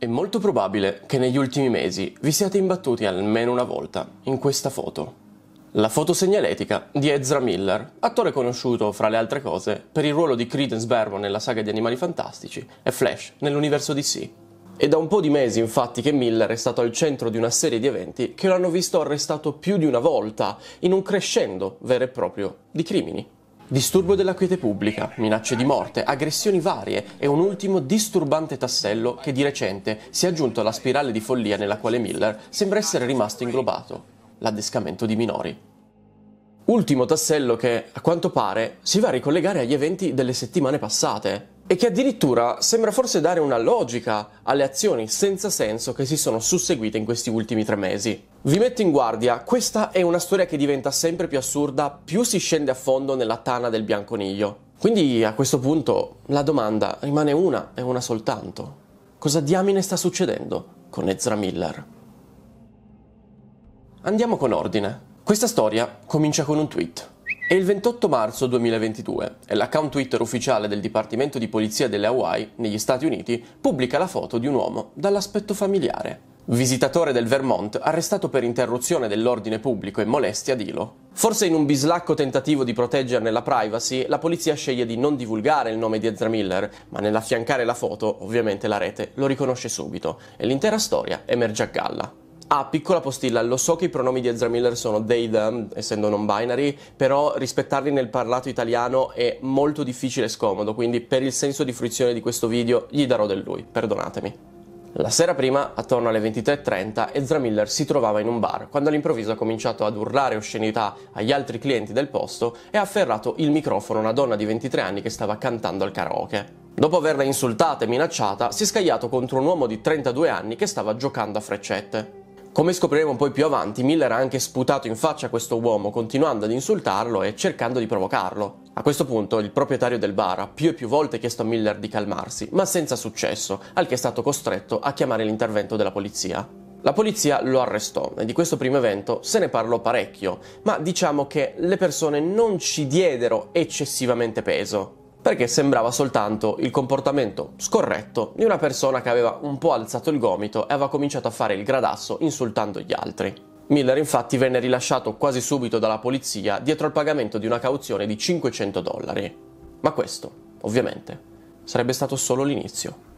È molto probabile che negli ultimi mesi vi siate imbattuti almeno una volta in questa foto. La foto segnaletica di Ezra Miller, attore conosciuto fra le altre cose per il ruolo di Credence Barrow nella saga di Animali Fantastici e Flash nell'universo DC. È da un po' di mesi infatti che Miller è stato al centro di una serie di eventi che lo hanno visto arrestato più di una volta in un crescendo vero e proprio di crimini. Disturbo della quiete pubblica, minacce di morte, aggressioni varie e un ultimo disturbante tassello che di recente si è aggiunto alla spirale di follia nella quale Miller sembra essere rimasto inglobato, l'addescamento di minori. Ultimo tassello che, a quanto pare, si va a ricollegare agli eventi delle settimane passate, e che addirittura sembra forse dare una logica alle azioni senza senso che si sono susseguite in questi ultimi tre mesi. Vi metto in guardia, questa è una storia che diventa sempre più assurda più si scende a fondo nella tana del bianconiglio. Quindi a questo punto la domanda rimane una e una soltanto. Cosa diamine sta succedendo con Ezra Miller? Andiamo con ordine. Questa storia comincia con un tweet. È il 28 marzo 2022 e l'account Twitter ufficiale del Dipartimento di Polizia delle Hawaii, negli Stati Uniti, pubblica la foto di un uomo dall'aspetto familiare. Visitatore del Vermont arrestato per interruzione dell'ordine pubblico e molestia di Lo. Forse in un bislacco tentativo di proteggerne la privacy, la polizia sceglie di non divulgare il nome di Ezra Miller, ma nell'affiancare la foto, ovviamente la rete lo riconosce subito e l'intera storia emerge a galla. Ah, piccola postilla, lo so che i pronomi di Ezra Miller sono they, them, essendo non binary, però rispettarli nel parlato italiano è molto difficile e scomodo, quindi per il senso di fruizione di questo video gli darò del lui, perdonatemi. La sera prima, attorno alle 23.30, Ezra Miller si trovava in un bar quando all'improvviso ha cominciato ad urlare oscenità agli altri clienti del posto e ha afferrato il microfono a una donna di 23 anni che stava cantando al karaoke. Dopo averla insultata e minacciata, si è scagliato contro un uomo di 32 anni che stava giocando a freccette. Come scopriremo poi più avanti, Miller ha anche sputato in faccia a questo uomo, continuando ad insultarlo e cercando di provocarlo. A questo punto il proprietario del bar ha più e più volte chiesto a Miller di calmarsi, ma senza successo, al che è stato costretto a chiamare l'intervento della polizia. La polizia lo arrestò e di questo primo evento se ne parlò parecchio, ma diciamo che le persone non ci diedero eccessivamente peso perché sembrava soltanto il comportamento scorretto di una persona che aveva un po' alzato il gomito e aveva cominciato a fare il gradasso insultando gli altri. Miller infatti venne rilasciato quasi subito dalla polizia dietro al pagamento di una cauzione di 500 dollari. Ma questo, ovviamente, sarebbe stato solo l'inizio.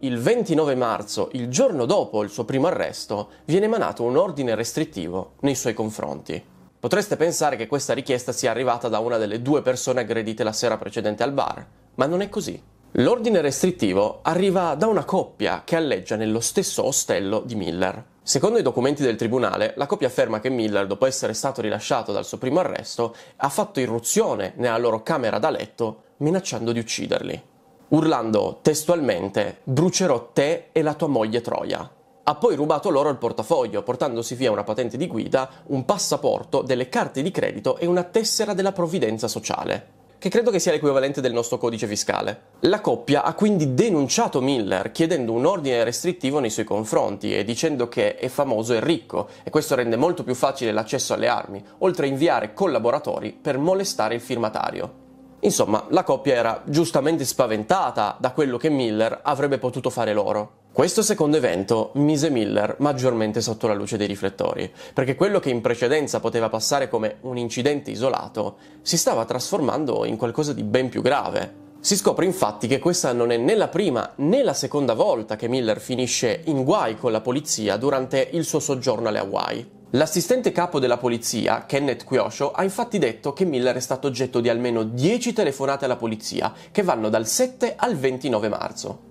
Il 29 marzo, il giorno dopo il suo primo arresto, viene emanato un ordine restrittivo nei suoi confronti Potreste pensare che questa richiesta sia arrivata da una delle due persone aggredite la sera precedente al bar, ma non è così. L'ordine restrittivo arriva da una coppia che alleggia nello stesso ostello di Miller. Secondo i documenti del tribunale, la coppia afferma che Miller, dopo essere stato rilasciato dal suo primo arresto, ha fatto irruzione nella loro camera da letto minacciando di ucciderli, urlando testualmente brucerò te e la tua moglie Troia ha poi rubato loro il portafoglio, portandosi via una patente di guida, un passaporto, delle carte di credito e una tessera della provvidenza sociale che credo che sia l'equivalente del nostro codice fiscale. La coppia ha quindi denunciato Miller chiedendo un ordine restrittivo nei suoi confronti e dicendo che è famoso e ricco e questo rende molto più facile l'accesso alle armi, oltre a inviare collaboratori per molestare il firmatario. Insomma, la coppia era giustamente spaventata da quello che Miller avrebbe potuto fare loro. Questo secondo evento mise Miller maggiormente sotto la luce dei riflettori, perché quello che in precedenza poteva passare come un incidente isolato si stava trasformando in qualcosa di ben più grave. Si scopre infatti che questa non è né la prima né la seconda volta che Miller finisce in guai con la polizia durante il suo soggiorno alle Hawaii. L'assistente capo della polizia, Kenneth Kyosho, ha infatti detto che Miller è stato oggetto di almeno 10 telefonate alla polizia, che vanno dal 7 al 29 marzo.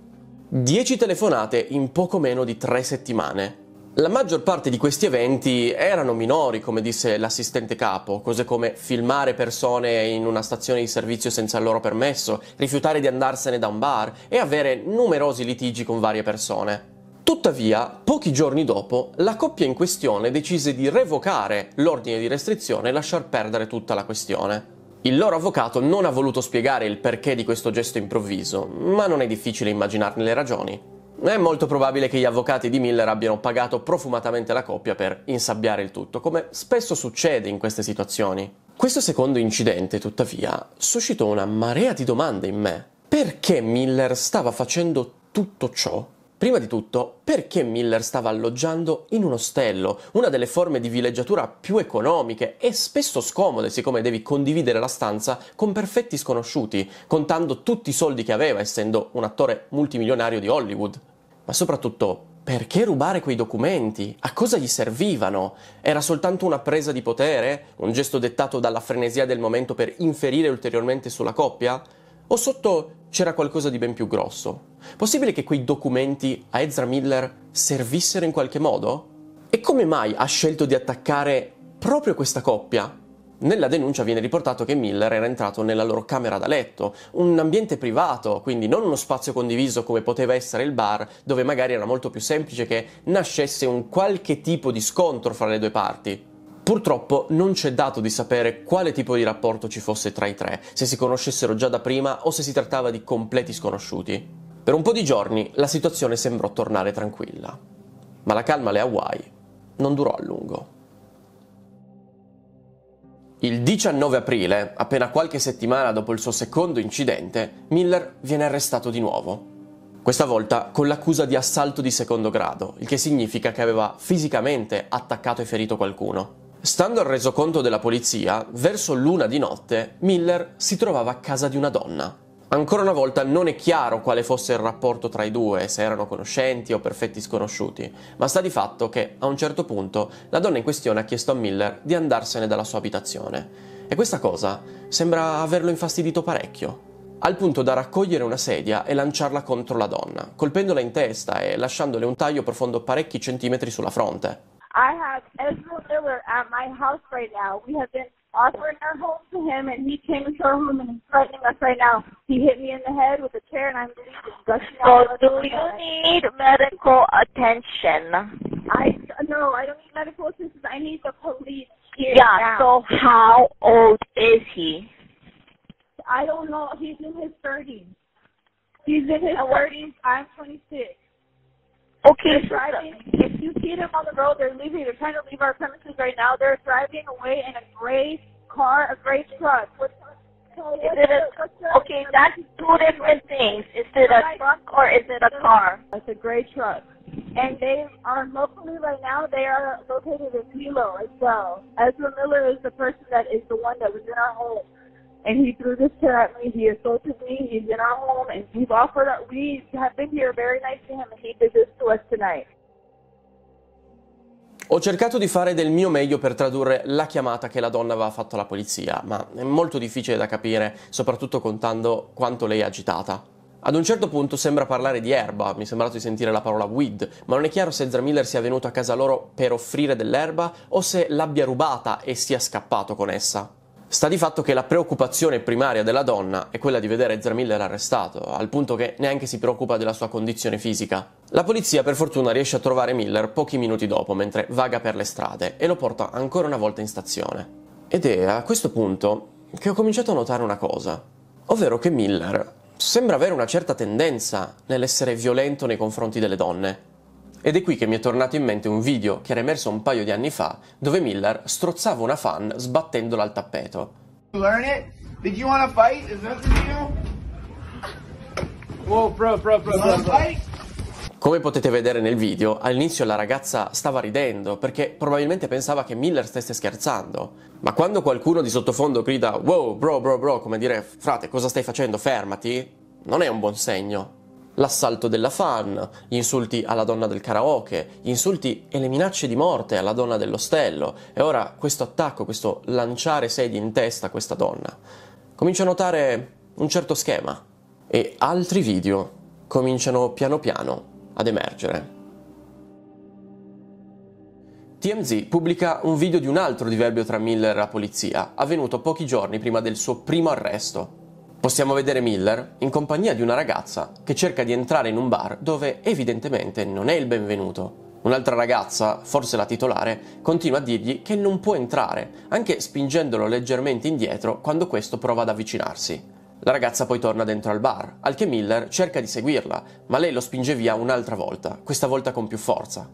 10 telefonate in poco meno di 3 settimane. La maggior parte di questi eventi erano minori, come disse l'assistente capo, cose come filmare persone in una stazione di servizio senza il loro permesso, rifiutare di andarsene da un bar e avere numerosi litigi con varie persone. Tuttavia, pochi giorni dopo, la coppia in questione decise di revocare l'ordine di restrizione e lasciar perdere tutta la questione. Il loro avvocato non ha voluto spiegare il perché di questo gesto improvviso, ma non è difficile immaginarne le ragioni. È molto probabile che gli avvocati di Miller abbiano pagato profumatamente la coppia per insabbiare il tutto, come spesso succede in queste situazioni. Questo secondo incidente, tuttavia, suscitò una marea di domande in me. Perché Miller stava facendo tutto ciò Prima di tutto, perché Miller stava alloggiando in un ostello, una delle forme di villeggiatura più economiche e spesso scomode, siccome devi condividere la stanza con perfetti sconosciuti, contando tutti i soldi che aveva, essendo un attore multimilionario di Hollywood? Ma soprattutto, perché rubare quei documenti? A cosa gli servivano? Era soltanto una presa di potere? Un gesto dettato dalla frenesia del momento per inferire ulteriormente sulla coppia? O sotto c'era qualcosa di ben più grosso? Possibile che quei documenti a Ezra Miller servissero in qualche modo? E come mai ha scelto di attaccare proprio questa coppia? Nella denuncia viene riportato che Miller era entrato nella loro camera da letto, un ambiente privato, quindi non uno spazio condiviso come poteva essere il bar, dove magari era molto più semplice che nascesse un qualche tipo di scontro fra le due parti. Purtroppo non c'è dato di sapere quale tipo di rapporto ci fosse tra i tre, se si conoscessero già da prima o se si trattava di completi sconosciuti. Per un po' di giorni la situazione sembrò tornare tranquilla, ma la calma alle Hawaii non durò a lungo. Il 19 aprile, appena qualche settimana dopo il suo secondo incidente, Miller viene arrestato di nuovo. Questa volta con l'accusa di assalto di secondo grado, il che significa che aveva fisicamente attaccato e ferito qualcuno. Stando al resoconto della polizia, verso l'una di notte Miller si trovava a casa di una donna. Ancora una volta non è chiaro quale fosse il rapporto tra i due, se erano conoscenti o perfetti sconosciuti, ma sta di fatto che a un certo punto la donna in questione ha chiesto a Miller di andarsene dalla sua abitazione. E questa cosa sembra averlo infastidito parecchio, al punto da raccogliere una sedia e lanciarla contro la donna, colpendola in testa e lasciandole un taglio profondo parecchi centimetri sulla fronte. I have Ezra Miller at my house right now. We have been offering our home to him, and he came into our room and he's threatening us right now. He hit me in the head with a chair, and I'm bleeding, So, do you head. need medical attention? I no, I don't need medical assistance. I need the police here. Yeah. Now. So, how old is he? I don't know. He's in his thirties. He's in his thirties. I'm 26. Okay, If you see them on the road, they're leaving. They're trying to leave our premises right now. They're driving away in a gray car, a gray truck. Is it a, okay, that's two different things. Is it a truck or is it a car? It's a gray truck. And they are locally right now, they are located in Hilo as well. Ezra Miller is the person that is the one that was in our home. and he threw this chair at me. He assaulted me. He's in our home, and we've offered. Up. We have been here very nice to him, and he did this to us tonight. Ho cercato di fare del mio meglio per tradurre la chiamata che la donna aveva fatto alla polizia, ma è molto difficile da capire, soprattutto contando quanto lei è agitata. Ad un certo punto sembra parlare di erba, mi è sembrato di sentire la parola weed, ma non è chiaro se Zermiller sia venuto a casa loro per offrire dell'erba o se l'abbia rubata e sia scappato con essa. Sta di fatto che la preoccupazione primaria della donna è quella di vedere Ezra Miller arrestato, al punto che neanche si preoccupa della sua condizione fisica. La polizia per fortuna riesce a trovare Miller pochi minuti dopo mentre vaga per le strade e lo porta ancora una volta in stazione. Ed è a questo punto che ho cominciato a notare una cosa, ovvero che Miller sembra avere una certa tendenza nell'essere violento nei confronti delle donne. Ed è qui che mi è tornato in mente un video che era emerso un paio di anni fa dove Miller strozzava una fan sbattendola al tappeto. Come potete vedere nel video, all'inizio la ragazza stava ridendo perché probabilmente pensava che Miller stesse scherzando. Ma quando qualcuno di sottofondo grida Wow, bro, bro, bro, come dire, frate, cosa stai facendo? Fermati, non è un buon segno l'assalto della fan, gli insulti alla donna del karaoke, gli insulti e le minacce di morte alla donna dell'ostello e ora questo attacco, questo lanciare sedie in testa a questa donna. Comincio a notare un certo schema e altri video cominciano piano piano ad emergere. TMZ pubblica un video di un altro diverbio tra Miller e la polizia, avvenuto pochi giorni prima del suo primo arresto, Possiamo vedere Miller in compagnia di una ragazza che cerca di entrare in un bar dove evidentemente non è il benvenuto. Un'altra ragazza, forse la titolare, continua a dirgli che non può entrare, anche spingendolo leggermente indietro quando questo prova ad avvicinarsi. La ragazza poi torna dentro al bar, al che Miller cerca di seguirla, ma lei lo spinge via un'altra volta, questa volta con più forza.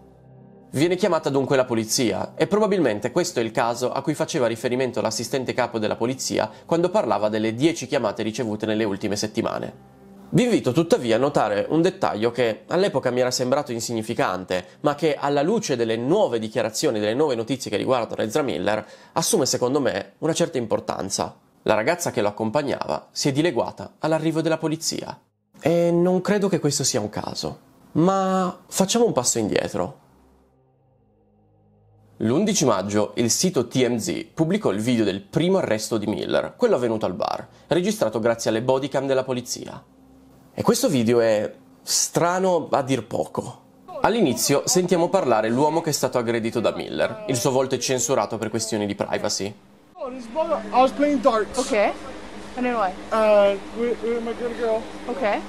Viene chiamata dunque la polizia e probabilmente questo è il caso a cui faceva riferimento l'assistente capo della polizia quando parlava delle 10 chiamate ricevute nelle ultime settimane. Vi invito tuttavia a notare un dettaglio che all'epoca mi era sembrato insignificante, ma che alla luce delle nuove dichiarazioni, delle nuove notizie che riguardano Ezra Miller, assume secondo me una certa importanza. La ragazza che lo accompagnava si è dileguata all'arrivo della polizia. E non credo che questo sia un caso. Ma facciamo un passo indietro. L'11 maggio il sito TMZ pubblicò il video del primo arresto di Miller, quello avvenuto al bar, registrato grazie alle bodycam della polizia. E questo video è strano a dir poco. All'inizio sentiamo parlare l'uomo che è stato aggredito da Miller. Il suo volto è censurato per questioni di privacy. Oh, this brother, I was playing darts. Ok. And then what? Uh, with, with my good girl. Okay.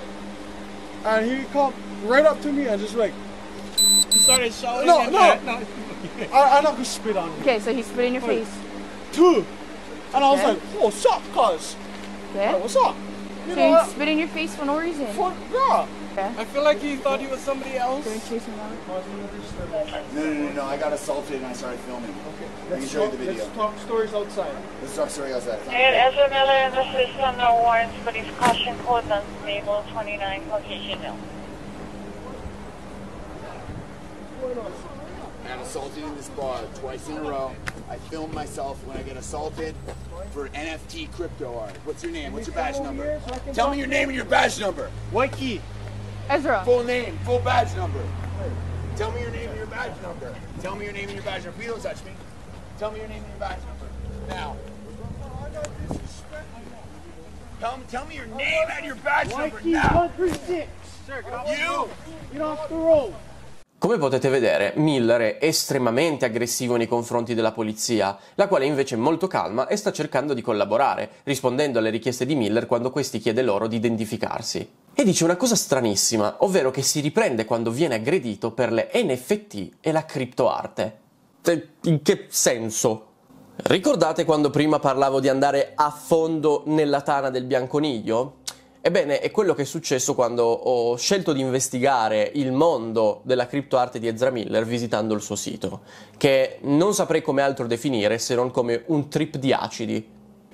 And he called right up to me and just like... He started shouting no, no. no. I, i to spit on you. Okay, so he spit in your face. Two. And I was like, oh, what's up, cuz? Like, what's up? You so he spit in your face for no reason. For yeah. I feel like he thought he was somebody else. Did chase him out? No, no, no, no. I got assaulted and I started filming. Okay. let me show you the video. let's talk stories outside. Let's talk stories outside. Hey, a Miller. This is on the warrants, but he's caution code Mabel 29 location Hill. I'm assaulted in this bar twice in a row. I film myself when I get assaulted for NFT crypto art. What's your name? What's your badge number? Tell me your name and your badge number. Waikiki. Ezra. Full name, full badge number. Tell me your name and your badge number. Tell me your name and your badge number. Please don't touch me. Tell me your name and your badge number. Now. Tell me, tell me your name and your badge number now. 136. You. Get off the road. Come potete vedere, Miller è estremamente aggressivo nei confronti della polizia, la quale invece è molto calma e sta cercando di collaborare, rispondendo alle richieste di Miller quando questi chiede loro di identificarsi. E dice una cosa stranissima, ovvero che si riprende quando viene aggredito per le NFT e la criptoarte. Cioè, in che senso? Ricordate quando prima parlavo di andare a fondo nella tana del bianconiglio? Ebbene, è quello che è successo quando ho scelto di investigare il mondo della criptoarte di Ezra Miller visitando il suo sito, che non saprei come altro definire se non come un trip di acidi,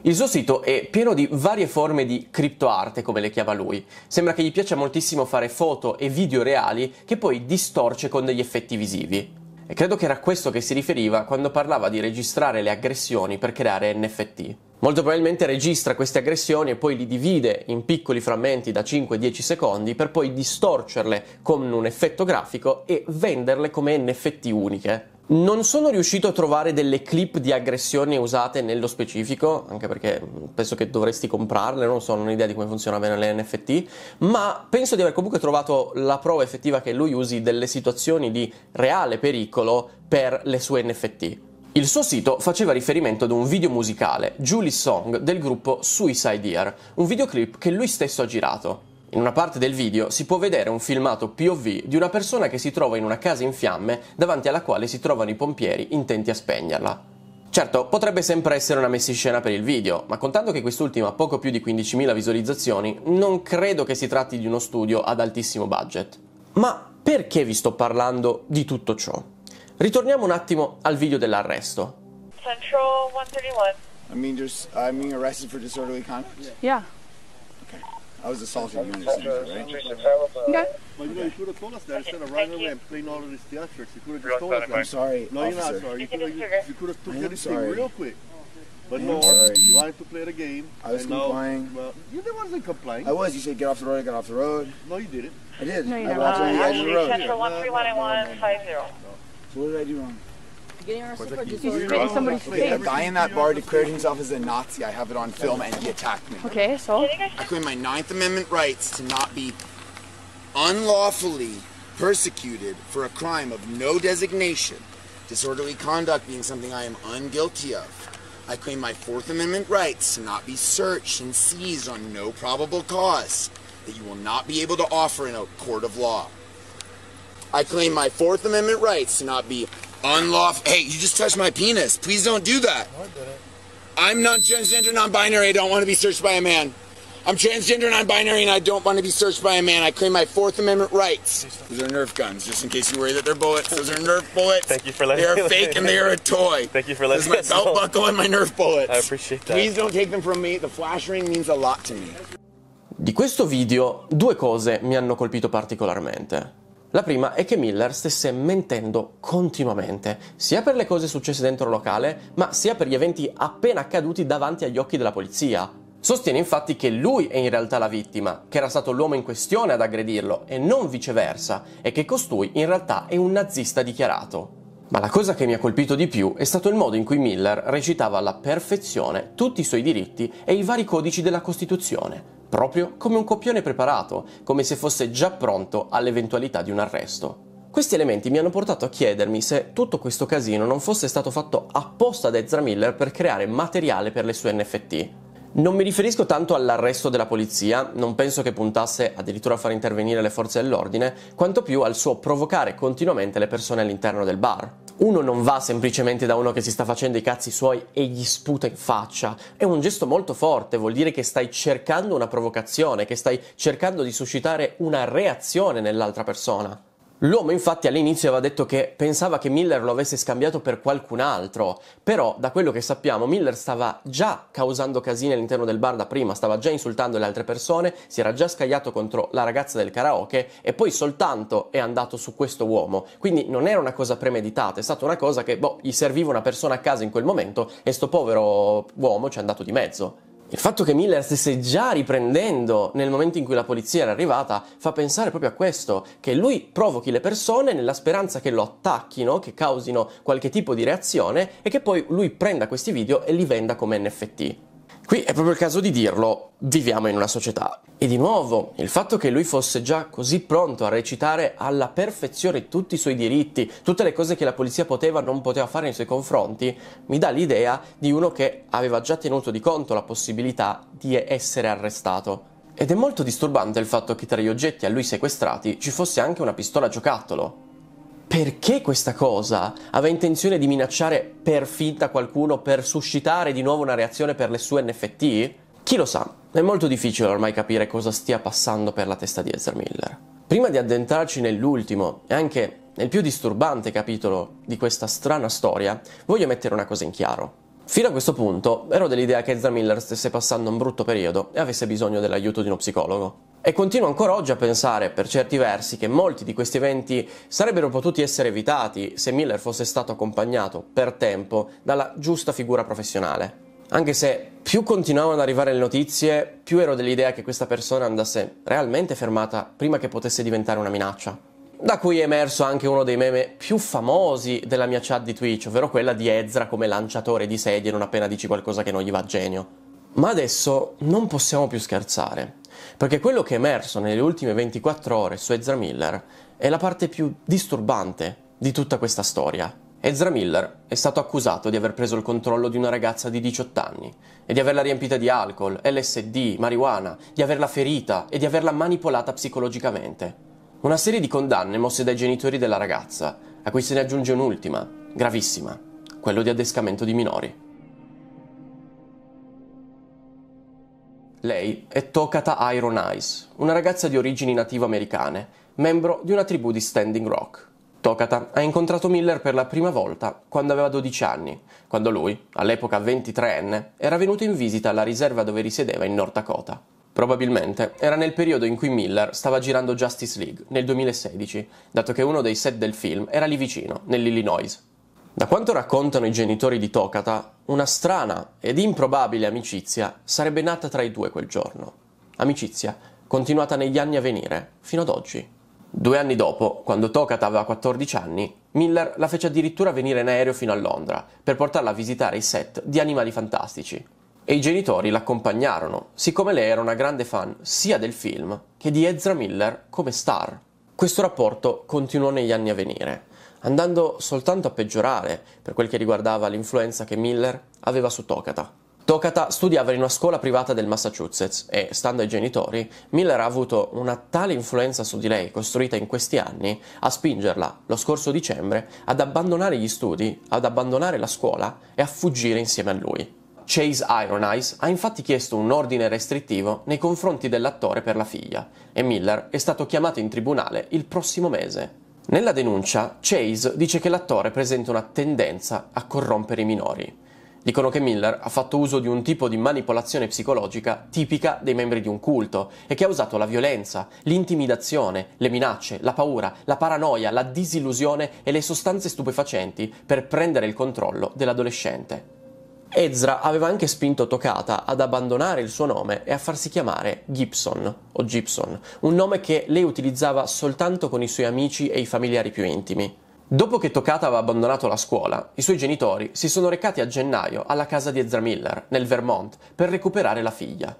il suo sito è pieno di varie forme di criptoarte, come le chiama lui. Sembra che gli piaccia moltissimo fare foto e video reali che poi distorce con degli effetti visivi. E credo che era a questo che si riferiva quando parlava di registrare le aggressioni per creare NFT. Molto probabilmente registra queste aggressioni e poi li divide in piccoli frammenti da 5-10 secondi per poi distorcerle con un effetto grafico e venderle come NFT uniche. Non sono riuscito a trovare delle clip di aggressioni usate nello specifico, anche perché penso che dovresti comprarle, non so, non ho un'idea di come funziona bene le NFT, ma penso di aver comunque trovato la prova effettiva che lui usi delle situazioni di reale pericolo per le sue NFT. Il suo sito faceva riferimento ad un video musicale, Julie Song, del gruppo Suicide Ear, un videoclip che lui stesso ha girato. In una parte del video si può vedere un filmato POV di una persona che si trova in una casa in fiamme davanti alla quale si trovano i pompieri intenti a spegnerla. Certo, potrebbe sempre essere una messa in scena per il video, ma contando che quest'ultima ha poco più di 15.000 visualizzazioni, non credo che si tratti di uno studio ad altissimo budget. Ma perché vi sto parlando di tutto ciò? Ritorniamo un attimo al video dell'arresto. Central 131. I mean, just I'm being arrested for disorderly conduct. Yeah. yeah. Okay. I was assaulting you in this injury, right? Okay. Well, you know, you should have told us that instead of running away and playing all of this theatrics. You could have just told us that. I'm sorry, No, officer. you're not sorry. You could have, you, you could have took I am this sorry. thing real quick. But no, you wanted to play the game. I was complying. No, well, you wasn't complying. I was. You said get off the road. I got off the road. No, you didn't. I did. No, you I walked on the uh, edge of the road. Central 131 and 150. What did I do wrong? Getting okay, The guy in that bar declared himself as a Nazi. I have it on film, and he attacked me. Okay, so? I claim my Ninth Amendment rights to not be unlawfully persecuted for a crime of no designation, disorderly conduct being something I am unguilty of. I claim my Fourth Amendment rights to not be searched and seized on no probable cause that you will not be able to offer in a court of law. I claim my Fourth Amendment rights to not be unlawful. Hey, you just touched my penis. Please don't do that. No, I didn't. I'm not transgender, non-binary. I don't want to be searched by a man. I'm transgender, non-binary, and I don't want to be searched by a man. I claim my Fourth Amendment rights. These are Nerf guns, just in case you worry that they're bullets. Those are Nerf bullets. Thank you for letting. me. They are fake and they are a toy. Thank you for letting. This is my belt know. buckle and my Nerf bullets. I appreciate that. Please don't take them from me. The flash ring means a lot to me. Di questo video due cose mi hanno colpito particolarmente. La prima è che Miller stesse mentendo continuamente, sia per le cose successe dentro il locale, ma sia per gli eventi appena accaduti davanti agli occhi della polizia. Sostiene infatti che lui è in realtà la vittima, che era stato l'uomo in questione ad aggredirlo e non viceversa, e che costui in realtà è un nazista dichiarato. Ma la cosa che mi ha colpito di più è stato il modo in cui Miller recitava alla perfezione tutti i suoi diritti e i vari codici della Costituzione, proprio come un copione preparato, come se fosse già pronto all'eventualità di un arresto. Questi elementi mi hanno portato a chiedermi se tutto questo casino non fosse stato fatto apposta da Ezra Miller per creare materiale per le sue NFT. Non mi riferisco tanto all'arresto della polizia, non penso che puntasse addirittura a far intervenire le forze dell'ordine, quanto più al suo provocare continuamente le persone all'interno del bar. Uno non va semplicemente da uno che si sta facendo i cazzi suoi e gli sputa in faccia, è un gesto molto forte, vuol dire che stai cercando una provocazione, che stai cercando di suscitare una reazione nell'altra persona. L'uomo infatti all'inizio aveva detto che pensava che Miller lo avesse scambiato per qualcun altro, però da quello che sappiamo Miller stava già causando casini all'interno del bar da prima, stava già insultando le altre persone, si era già scagliato contro la ragazza del karaoke e poi soltanto è andato su questo uomo, quindi non era una cosa premeditata, è stata una cosa che boh, gli serviva una persona a casa in quel momento e sto povero uomo ci è andato di mezzo. Il fatto che Miller stesse già riprendendo nel momento in cui la polizia era arrivata fa pensare proprio a questo, che lui provochi le persone nella speranza che lo attacchino, che causino qualche tipo di reazione e che poi lui prenda questi video e li venda come NFT. Qui è proprio il caso di dirlo, viviamo in una società. E di nuovo, il fatto che lui fosse già così pronto a recitare alla perfezione tutti i suoi diritti, tutte le cose che la polizia poteva o non poteva fare nei suoi confronti, mi dà l'idea di uno che aveva già tenuto di conto la possibilità di essere arrestato. Ed è molto disturbante il fatto che tra gli oggetti a lui sequestrati ci fosse anche una pistola giocattolo perché questa cosa? Aveva intenzione di minacciare per finta qualcuno per suscitare di nuovo una reazione per le sue NFT? Chi lo sa, è molto difficile ormai capire cosa stia passando per la testa di Ezra Miller. Prima di addentrarci nell'ultimo e anche nel più disturbante capitolo di questa strana storia, voglio mettere una cosa in chiaro. Fino a questo punto ero dell'idea che Ezra Miller stesse passando un brutto periodo e avesse bisogno dell'aiuto di uno psicologo. E continuo ancora oggi a pensare, per certi versi, che molti di questi eventi sarebbero potuti essere evitati se Miller fosse stato accompagnato, per tempo, dalla giusta figura professionale. Anche se più continuavano ad arrivare le notizie, più ero dell'idea che questa persona andasse realmente fermata prima che potesse diventare una minaccia da cui è emerso anche uno dei meme più famosi della mia chat di Twitch, ovvero quella di Ezra come lanciatore di sedie non appena dici qualcosa che non gli va a genio. Ma adesso non possiamo più scherzare, perché quello che è emerso nelle ultime 24 ore su Ezra Miller è la parte più disturbante di tutta questa storia. Ezra Miller è stato accusato di aver preso il controllo di una ragazza di 18 anni e di averla riempita di alcol, LSD, marijuana, di averla ferita e di averla manipolata psicologicamente. Una serie di condanne mosse dai genitori della ragazza, a cui se ne aggiunge un'ultima, gravissima, quello di adescamento di minori. Lei è Tokata Iron Eyes, una ragazza di origini native americane, membro di una tribù di Standing Rock. Tokata ha incontrato Miller per la prima volta quando aveva 12 anni, quando lui, all'epoca 23enne, era venuto in visita alla riserva dove risiedeva in North Dakota. Probabilmente era nel periodo in cui Miller stava girando Justice League, nel 2016, dato che uno dei set del film era lì vicino, nell'Illinois. Da quanto raccontano i genitori di Tokata, una strana ed improbabile amicizia sarebbe nata tra i due quel giorno. Amicizia continuata negli anni a venire, fino ad oggi. Due anni dopo, quando Tokata aveva 14 anni, Miller la fece addirittura venire in aereo fino a Londra per portarla a visitare i set di Animali Fantastici, e i genitori l'accompagnarono, siccome lei era una grande fan sia del film che di Ezra Miller come star. Questo rapporto continuò negli anni a venire, andando soltanto a peggiorare per quel che riguardava l'influenza che Miller aveva su Tokata. Tokata studiava in una scuola privata del Massachusetts e, stando ai genitori, Miller ha avuto una tale influenza su di lei costruita in questi anni a spingerla, lo scorso dicembre, ad abbandonare gli studi, ad abbandonare la scuola e a fuggire insieme a lui. Chase Iron Eyes ha infatti chiesto un ordine restrittivo nei confronti dell'attore per la figlia e Miller è stato chiamato in tribunale il prossimo mese. Nella denuncia, Chase dice che l'attore presenta una tendenza a corrompere i minori. Dicono che Miller ha fatto uso di un tipo di manipolazione psicologica tipica dei membri di un culto e che ha usato la violenza, l'intimidazione, le minacce, la paura, la paranoia, la disillusione e le sostanze stupefacenti per prendere il controllo dell'adolescente. Ezra aveva anche spinto Toccata ad abbandonare il suo nome e a farsi chiamare Gibson o Gibson, un nome che lei utilizzava soltanto con i suoi amici e i familiari più intimi. Dopo che Toccata aveva abbandonato la scuola, i suoi genitori si sono recati a gennaio alla casa di Ezra Miller, nel Vermont, per recuperare la figlia.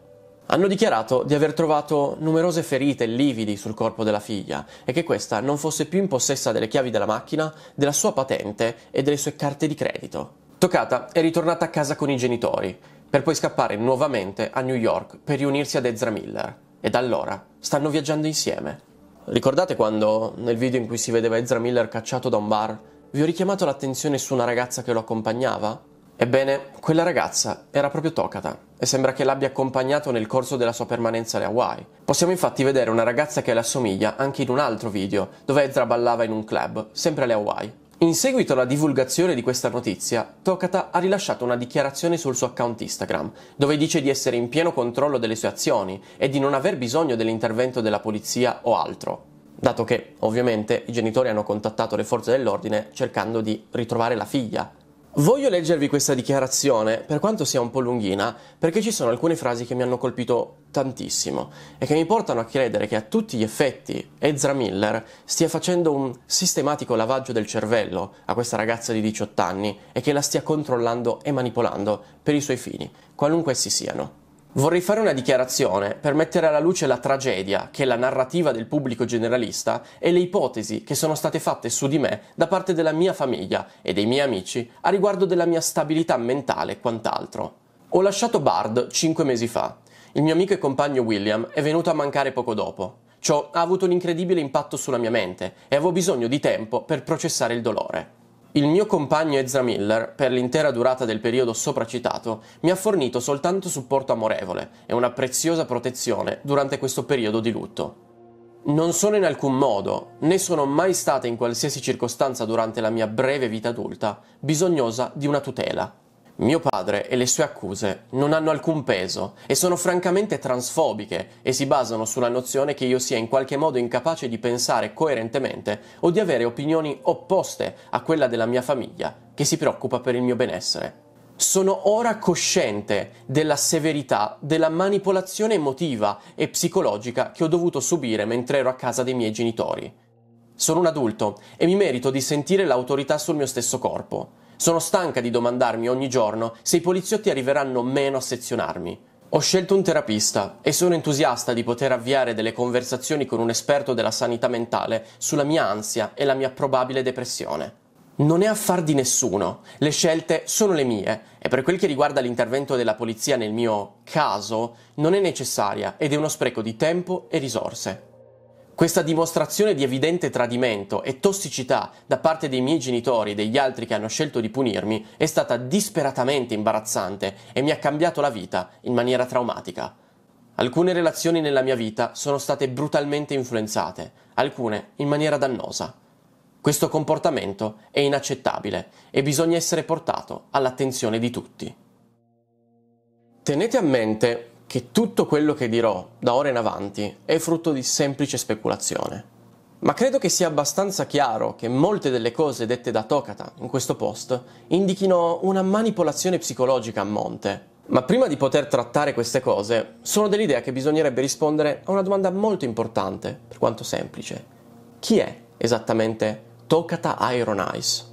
Hanno dichiarato di aver trovato numerose ferite e lividi sul corpo della figlia e che questa non fosse più in possessa delle chiavi della macchina, della sua patente e delle sue carte di credito. Toccata è ritornata a casa con i genitori, per poi scappare nuovamente a New York per riunirsi ad Ezra Miller, e da allora stanno viaggiando insieme. Ricordate quando, nel video in cui si vedeva Ezra Miller cacciato da un bar, vi ho richiamato l'attenzione su una ragazza che lo accompagnava? Ebbene, quella ragazza era proprio Tokata e sembra che l'abbia accompagnato nel corso della sua permanenza alle Hawaii. Possiamo infatti vedere una ragazza che le assomiglia anche in un altro video, dove Ezra ballava in un club, sempre alle Hawaii. In seguito alla divulgazione di questa notizia, Tokata ha rilasciato una dichiarazione sul suo account Instagram, dove dice di essere in pieno controllo delle sue azioni e di non aver bisogno dell'intervento della polizia o altro. Dato che, ovviamente, i genitori hanno contattato le forze dell'ordine cercando di ritrovare la figlia, Voglio leggervi questa dichiarazione, per quanto sia un po' lunghina, perché ci sono alcune frasi che mi hanno colpito tantissimo e che mi portano a credere che a tutti gli effetti Ezra Miller stia facendo un sistematico lavaggio del cervello a questa ragazza di 18 anni e che la stia controllando e manipolando per i suoi fini, qualunque essi siano. Vorrei fare una dichiarazione per mettere alla luce la tragedia che è la narrativa del pubblico generalista e le ipotesi che sono state fatte su di me da parte della mia famiglia e dei miei amici a riguardo della mia stabilità mentale e quant'altro. Ho lasciato Bard cinque mesi fa. Il mio amico e compagno William è venuto a mancare poco dopo. Ciò ha avuto un incredibile impatto sulla mia mente e avevo bisogno di tempo per processare il dolore. Il mio compagno Ezra Miller, per l'intera durata del periodo sopracitato, mi ha fornito soltanto supporto amorevole e una preziosa protezione durante questo periodo di lutto. Non sono in alcun modo, né sono mai stata in qualsiasi circostanza durante la mia breve vita adulta, bisognosa di una tutela. Mio padre e le sue accuse non hanno alcun peso e sono francamente transfobiche e si basano sulla nozione che io sia in qualche modo incapace di pensare coerentemente o di avere opinioni opposte a quella della mia famiglia, che si preoccupa per il mio benessere. Sono ora cosciente della severità della manipolazione emotiva e psicologica che ho dovuto subire mentre ero a casa dei miei genitori. Sono un adulto e mi merito di sentire l'autorità sul mio stesso corpo sono stanca di domandarmi ogni giorno se i poliziotti arriveranno meno a sezionarmi. Ho scelto un terapista e sono entusiasta di poter avviare delle conversazioni con un esperto della sanità mentale sulla mia ansia e la mia probabile depressione. Non è affar di nessuno, le scelte sono le mie e per quel che riguarda l'intervento della polizia nel mio caso non è necessaria ed è uno spreco di tempo e risorse. Questa dimostrazione di evidente tradimento e tossicità da parte dei miei genitori e degli altri che hanno scelto di punirmi è stata disperatamente imbarazzante e mi ha cambiato la vita in maniera traumatica. Alcune relazioni nella mia vita sono state brutalmente influenzate, alcune in maniera dannosa. Questo comportamento è inaccettabile e bisogna essere portato all'attenzione di tutti. Tenete a mente che tutto quello che dirò da ora in avanti è frutto di semplice speculazione. Ma credo che sia abbastanza chiaro che molte delle cose dette da Tokata in questo post indichino una manipolazione psicologica a monte. Ma prima di poter trattare queste cose, sono dell'idea che bisognerebbe rispondere a una domanda molto importante, per quanto semplice. Chi è esattamente Tokata Iron Eyes?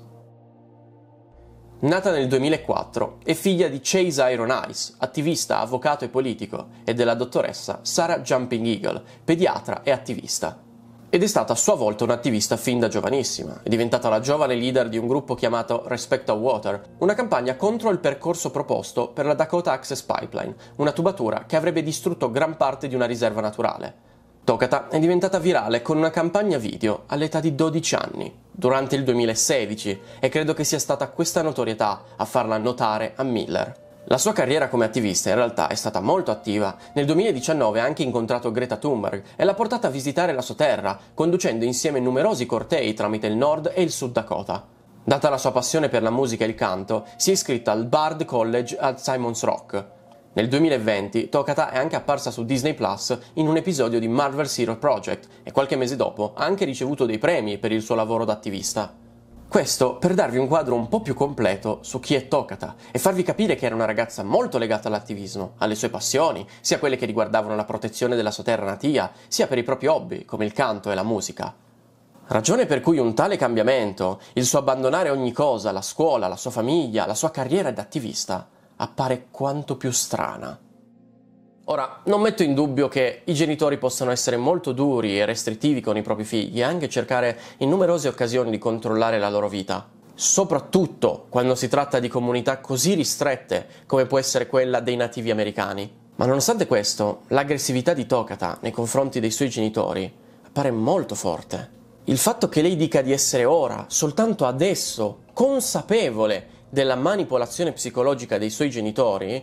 Nata nel 2004, è figlia di Chase Iron Eyes, attivista, avvocato e politico, e della dottoressa Sarah Jumping Eagle, pediatra e attivista. Ed è stata a sua volta un'attivista fin da giovanissima. È diventata la giovane leader di un gruppo chiamato Respect of Water, una campagna contro il percorso proposto per la Dakota Access Pipeline, una tubatura che avrebbe distrutto gran parte di una riserva naturale. Tokata è diventata virale con una campagna video all'età di 12 anni, durante il 2016, e credo che sia stata questa notorietà a farla notare a Miller. La sua carriera come attivista in realtà è stata molto attiva. Nel 2019 ha anche incontrato Greta Thunberg e l'ha portata a visitare la sua terra, conducendo insieme numerosi cortei tramite il Nord e il Sud Dakota. Data la sua passione per la musica e il canto, si è iscritta al Bard College a Simons Rock, nel 2020 Tokata è anche apparsa su Disney Plus in un episodio di Marvel Zero Project e qualche mese dopo ha anche ricevuto dei premi per il suo lavoro da attivista. Questo per darvi un quadro un po' più completo su chi è Tokata e farvi capire che era una ragazza molto legata all'attivismo, alle sue passioni, sia quelle che riguardavano la protezione della sua terra natia, sia per i propri hobby, come il canto e la musica. Ragione per cui un tale cambiamento, il suo abbandonare ogni cosa, la scuola, la sua famiglia, la sua carriera d'attivista, appare quanto più strana. Ora, non metto in dubbio che i genitori possano essere molto duri e restrittivi con i propri figli e anche cercare in numerose occasioni di controllare la loro vita, soprattutto quando si tratta di comunità così ristrette come può essere quella dei nativi americani. Ma nonostante questo, l'aggressività di Tokata nei confronti dei suoi genitori appare molto forte. Il fatto che lei dica di essere ora, soltanto adesso, consapevole della manipolazione psicologica dei suoi genitori,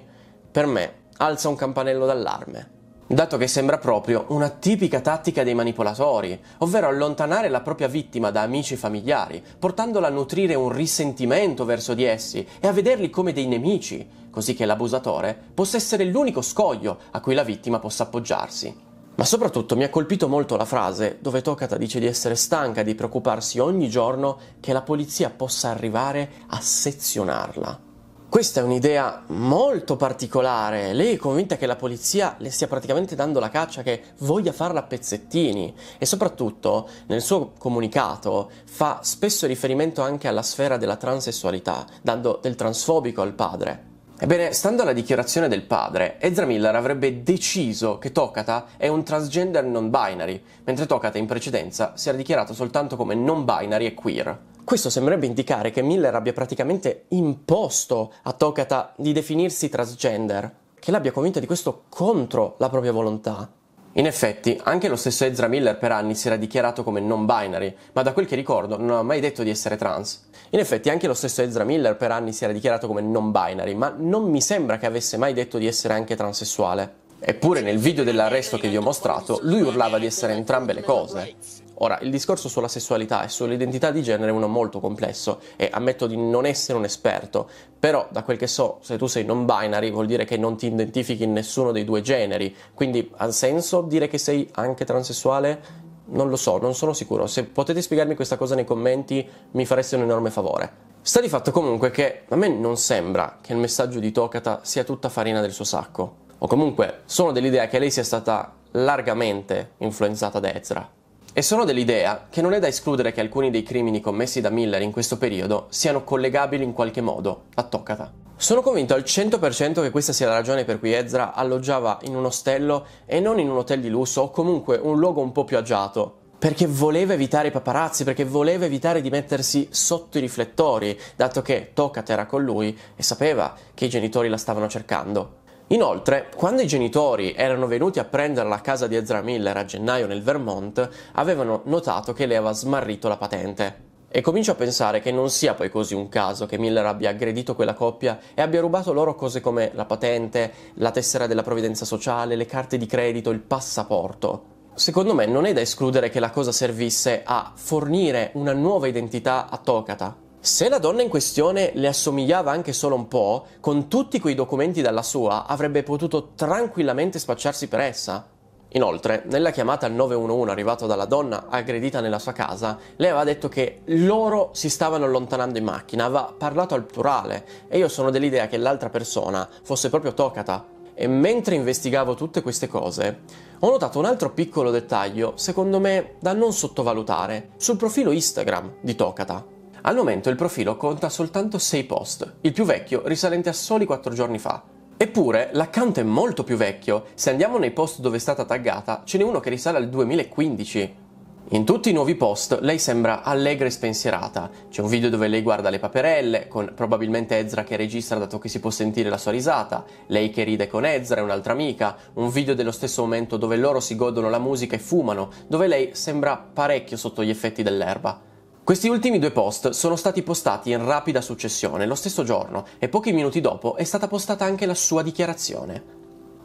per me alza un campanello d'allarme dato che sembra proprio una tipica tattica dei manipolatori, ovvero allontanare la propria vittima da amici e familiari, portandola a nutrire un risentimento verso di essi e a vederli come dei nemici, così che l'abusatore possa essere l'unico scoglio a cui la vittima possa appoggiarsi. Ma soprattutto mi ha colpito molto la frase dove Tokata dice di essere stanca di preoccuparsi ogni giorno che la polizia possa arrivare a sezionarla. Questa è un'idea molto particolare. Lei è convinta che la polizia le stia praticamente dando la caccia, che voglia farla a pezzettini e soprattutto nel suo comunicato fa spesso riferimento anche alla sfera della transessualità, dando del transfobico al padre. Ebbene, stando alla dichiarazione del padre, Ezra Miller avrebbe deciso che Tokata è un transgender non binary, mentre Tokata in precedenza si era dichiarato soltanto come non binary e queer. Questo sembrerebbe indicare che Miller abbia praticamente imposto a Tokata di definirsi transgender, che l'abbia convinta di questo contro la propria volontà. In effetti, anche lo stesso Ezra Miller per anni si era dichiarato come non binary, ma da quel che ricordo non ha mai detto di essere trans. In effetti anche lo stesso Ezra Miller per anni si era dichiarato come non binary, ma non mi sembra che avesse mai detto di essere anche transessuale. Eppure nel video dell'arresto che vi ho mostrato, lui urlava di essere entrambe le cose. Ora, il discorso sulla sessualità e sull'identità di genere è uno molto complesso e ammetto di non essere un esperto, però da quel che so, se tu sei non binary vuol dire che non ti identifichi in nessuno dei due generi, quindi ha senso dire che sei anche transessuale? Non lo so, non sono sicuro. Se potete spiegarmi questa cosa nei commenti mi fareste un enorme favore. Sta di fatto comunque che a me non sembra che il messaggio di Tokata sia tutta farina del suo sacco. O comunque sono dell'idea che lei sia stata largamente influenzata da Ezra. E sono dell'idea che non è da escludere che alcuni dei crimini commessi da Miller in questo periodo siano collegabili in qualche modo a Tokata. Sono convinto al 100% che questa sia la ragione per cui Ezra alloggiava in un ostello e non in un hotel di lusso o comunque un luogo un po' più agiato. Perché voleva evitare i paparazzi, perché voleva evitare di mettersi sotto i riflettori, dato che Tocat era con lui e sapeva che i genitori la stavano cercando. Inoltre, quando i genitori erano venuti a prendere la casa di Ezra Miller a gennaio nel Vermont, avevano notato che lei aveva smarrito la patente. E comincio a pensare che non sia poi così un caso che Miller abbia aggredito quella coppia e abbia rubato loro cose come la patente, la tessera della provvidenza sociale, le carte di credito, il passaporto. Secondo me non è da escludere che la cosa servisse a fornire una nuova identità a Tokata. Se la donna in questione le assomigliava anche solo un po', con tutti quei documenti dalla sua avrebbe potuto tranquillamente spacciarsi per essa. Inoltre, nella chiamata al 911 arrivata dalla donna aggredita nella sua casa, lei aveva detto che loro si stavano allontanando in macchina, aveva parlato al plurale e io sono dell'idea che l'altra persona fosse proprio Tokata. E mentre investigavo tutte queste cose, ho notato un altro piccolo dettaglio, secondo me da non sottovalutare, sul profilo Instagram di Tokata. Al momento il profilo conta soltanto 6 post, il più vecchio risalente a soli 4 giorni fa, Eppure l'account è molto più vecchio, se andiamo nei post dove è stata taggata ce n'è uno che risale al 2015. In tutti i nuovi post lei sembra allegra e spensierata, c'è un video dove lei guarda le paperelle, con probabilmente Ezra che registra dato che si può sentire la sua risata, lei che ride con Ezra e un'altra amica, un video dello stesso momento dove loro si godono la musica e fumano, dove lei sembra parecchio sotto gli effetti dell'erba. Questi ultimi due post sono stati postati in rapida successione lo stesso giorno e pochi minuti dopo è stata postata anche la sua dichiarazione.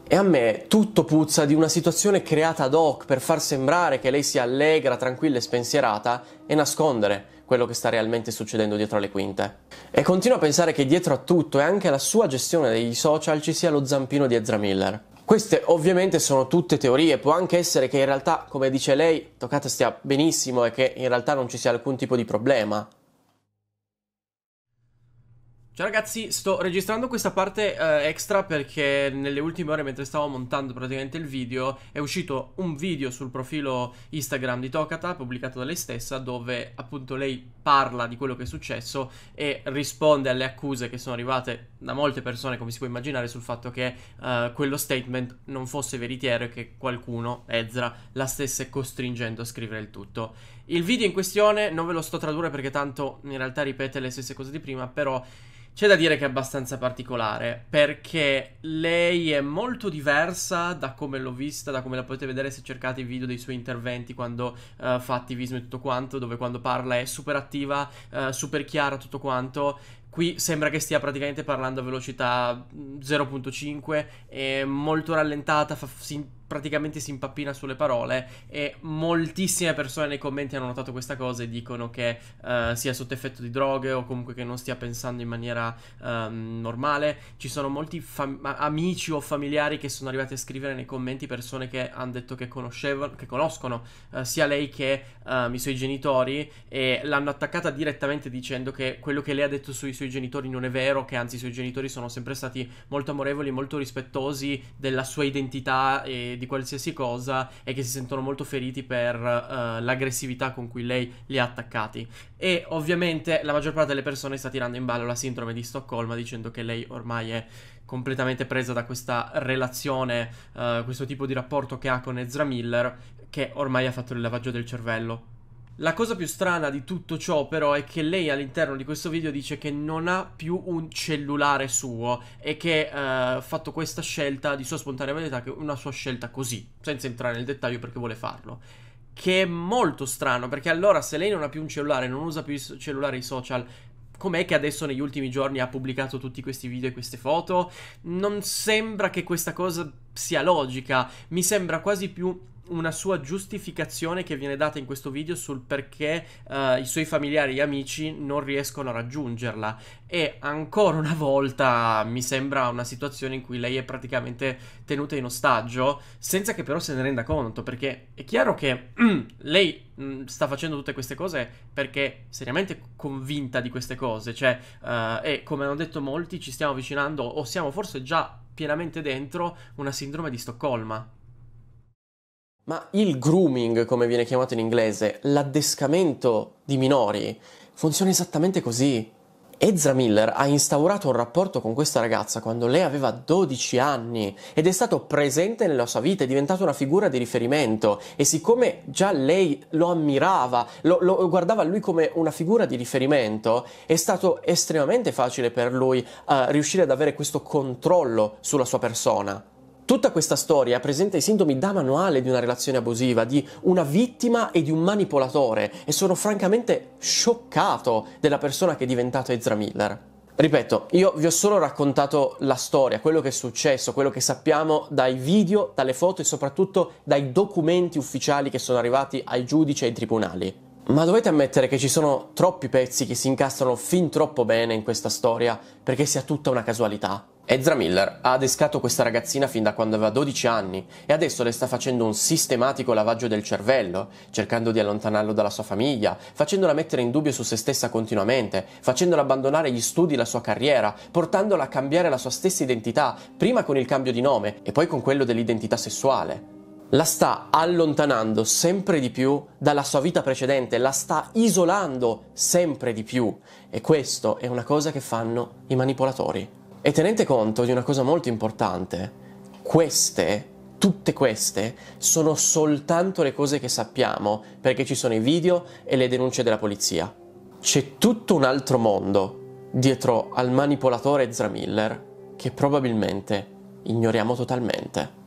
E a me tutto puzza di una situazione creata ad hoc per far sembrare che lei sia allegra, tranquilla e spensierata e nascondere quello che sta realmente succedendo dietro le quinte. E continuo a pensare che dietro a tutto e anche alla sua gestione dei social ci sia lo zampino di Ezra Miller. Queste ovviamente sono tutte teorie, può anche essere che in realtà, come dice lei, Toccata stia benissimo e che in realtà non ci sia alcun tipo di problema. Ciao ragazzi, sto registrando questa parte eh, extra perché nelle ultime ore mentre stavo montando praticamente il video è uscito un video sul profilo Instagram di Tokata pubblicato da lei stessa dove appunto lei parla di quello che è successo e risponde alle accuse che sono arrivate da molte persone come si può immaginare sul fatto che eh, quello statement non fosse veritiero e che qualcuno, Ezra, la stesse costringendo a scrivere il tutto. Il video in questione non ve lo sto tradurre perché tanto in realtà ripete le stesse cose di prima, però c'è da dire che è abbastanza particolare perché lei è molto diversa da come l'ho vista, da come la potete vedere se cercate i video dei suoi interventi quando uh, fa attivismo e tutto quanto, dove quando parla è super attiva, uh, super chiara tutto quanto. Qui sembra che stia praticamente parlando a velocità 0.5, mm, è molto rallentata, fa, si praticamente si impappina sulle parole e moltissime persone nei commenti hanno notato questa cosa e dicono che uh, sia sotto effetto di droghe o comunque che non stia pensando in maniera um, normale. Ci sono molti fam- amici o familiari che sono arrivati a scrivere nei commenti persone che hanno detto che conoscevano, che conoscono uh, sia lei che um, i suoi genitori e l'hanno attaccata direttamente dicendo che quello che lei ha detto sui suoi genitori non è vero, che anzi i suoi genitori sono sempre stati molto amorevoli, molto rispettosi della sua identità e di qualsiasi cosa e che si sentono molto feriti per uh, l'aggressività con cui lei li ha attaccati. E ovviamente la maggior parte delle persone sta tirando in ballo la sindrome di Stoccolma dicendo che lei ormai è completamente presa da questa relazione, uh, questo tipo di rapporto che ha con Ezra Miller che ormai ha fatto il lavaggio del cervello la cosa più strana di tutto ciò però è che lei all'interno di questo video dice che non ha più un cellulare suo e che ha eh, fatto questa scelta di sua spontanea volontà, che è una sua scelta così, senza entrare nel dettaglio perché vuole farlo. Che è molto strano perché allora se lei non ha più un cellulare, non usa più i cellulari social, com'è che adesso negli ultimi giorni ha pubblicato tutti questi video e queste foto? Non sembra che questa cosa sia logica, mi sembra quasi più una sua giustificazione che viene data in questo video sul perché uh, i suoi familiari e amici non riescono a raggiungerla e ancora una volta mi sembra una situazione in cui lei è praticamente tenuta in ostaggio senza che però se ne renda conto perché è chiaro che mm, lei mm, sta facendo tutte queste cose perché è seriamente convinta di queste cose cioè uh, e come hanno detto molti ci stiamo avvicinando o siamo forse già pienamente dentro una sindrome di Stoccolma ma il grooming, come viene chiamato in inglese, l'addescamento di minori, funziona esattamente così. Ezra Miller ha instaurato un rapporto con questa ragazza quando lei aveva 12 anni ed è stato presente nella sua vita, è diventato una figura di riferimento e siccome già lei lo ammirava, lo, lo guardava lui come una figura di riferimento, è stato estremamente facile per lui uh, riuscire ad avere questo controllo sulla sua persona. Tutta questa storia presenta i sintomi da manuale di una relazione abusiva, di una vittima e di un manipolatore e sono francamente scioccato della persona che è diventato Ezra Miller. Ripeto, io vi ho solo raccontato la storia, quello che è successo, quello che sappiamo dai video, dalle foto e soprattutto dai documenti ufficiali che sono arrivati ai giudici e ai tribunali. Ma dovete ammettere che ci sono troppi pezzi che si incastrano fin troppo bene in questa storia perché sia tutta una casualità. Ezra Miller ha adescato questa ragazzina fin da quando aveva 12 anni e adesso le sta facendo un sistematico lavaggio del cervello, cercando di allontanarlo dalla sua famiglia, facendola mettere in dubbio su se stessa continuamente, facendola abbandonare gli studi e la sua carriera, portandola a cambiare la sua stessa identità, prima con il cambio di nome e poi con quello dell'identità sessuale la sta allontanando sempre di più dalla sua vita precedente, la sta isolando sempre di più e questo è una cosa che fanno i manipolatori. E tenete conto di una cosa molto importante, queste tutte queste sono soltanto le cose che sappiamo, perché ci sono i video e le denunce della polizia. C'è tutto un altro mondo dietro al manipolatore Ezra Miller che probabilmente ignoriamo totalmente.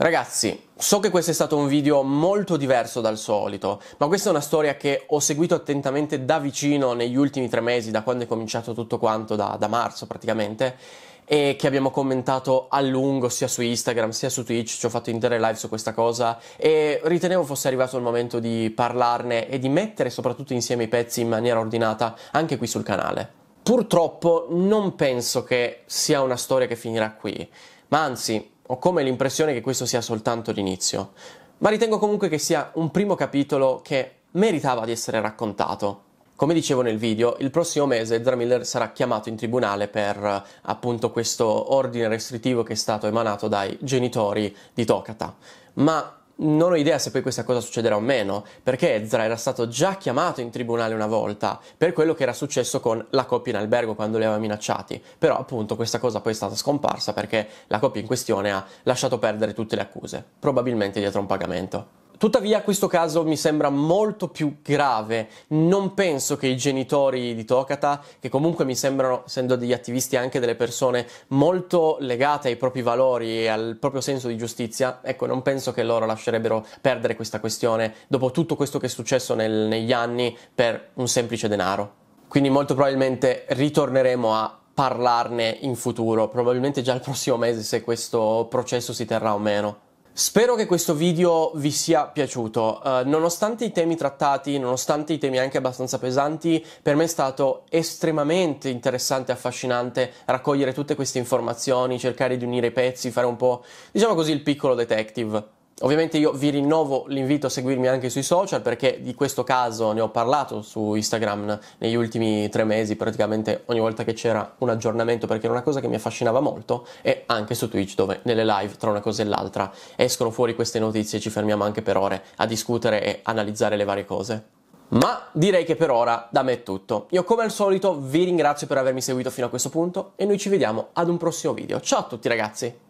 Ragazzi, so che questo è stato un video molto diverso dal solito, ma questa è una storia che ho seguito attentamente da vicino negli ultimi tre mesi, da quando è cominciato tutto quanto, da, da marzo praticamente, e che abbiamo commentato a lungo sia su Instagram sia su Twitch, ci ho fatto intere live su questa cosa e ritenevo fosse arrivato il momento di parlarne e di mettere soprattutto insieme i pezzi in maniera ordinata anche qui sul canale. Purtroppo non penso che sia una storia che finirà qui, ma anzi ho come l'impressione che questo sia soltanto l'inizio, ma ritengo comunque che sia un primo capitolo che meritava di essere raccontato. Come dicevo nel video, il prossimo mese Ezra Miller sarà chiamato in tribunale per appunto questo ordine restrittivo che è stato emanato dai genitori di Tokata. Ma non ho idea se poi questa cosa succederà o meno, perché Ezra era stato già chiamato in tribunale una volta per quello che era successo con la coppia in albergo quando li aveva minacciati, però appunto questa cosa poi è stata scomparsa perché la coppia in questione ha lasciato perdere tutte le accuse, probabilmente dietro un pagamento. Tuttavia questo caso mi sembra molto più grave, non penso che i genitori di Tokata, che comunque mi sembrano, essendo degli attivisti anche delle persone molto legate ai propri valori e al proprio senso di giustizia, ecco, non penso che loro lascerebbero perdere questa questione dopo tutto questo che è successo nel, negli anni per un semplice denaro. Quindi molto probabilmente ritorneremo a parlarne in futuro, probabilmente già il prossimo mese se questo processo si terrà o meno. Spero che questo video vi sia piaciuto. Uh, nonostante i temi trattati, nonostante i temi anche abbastanza pesanti, per me è stato estremamente interessante e affascinante raccogliere tutte queste informazioni, cercare di unire i pezzi, fare un po', diciamo così, il piccolo detective. Ovviamente io vi rinnovo l'invito a seguirmi anche sui social perché di questo caso ne ho parlato su Instagram negli ultimi tre mesi, praticamente ogni volta che c'era un aggiornamento perché era una cosa che mi affascinava molto e anche su Twitch dove nelle live tra una cosa e l'altra escono fuori queste notizie e ci fermiamo anche per ore a discutere e analizzare le varie cose. Ma direi che per ora da me è tutto. Io come al solito vi ringrazio per avermi seguito fino a questo punto e noi ci vediamo ad un prossimo video. Ciao a tutti ragazzi!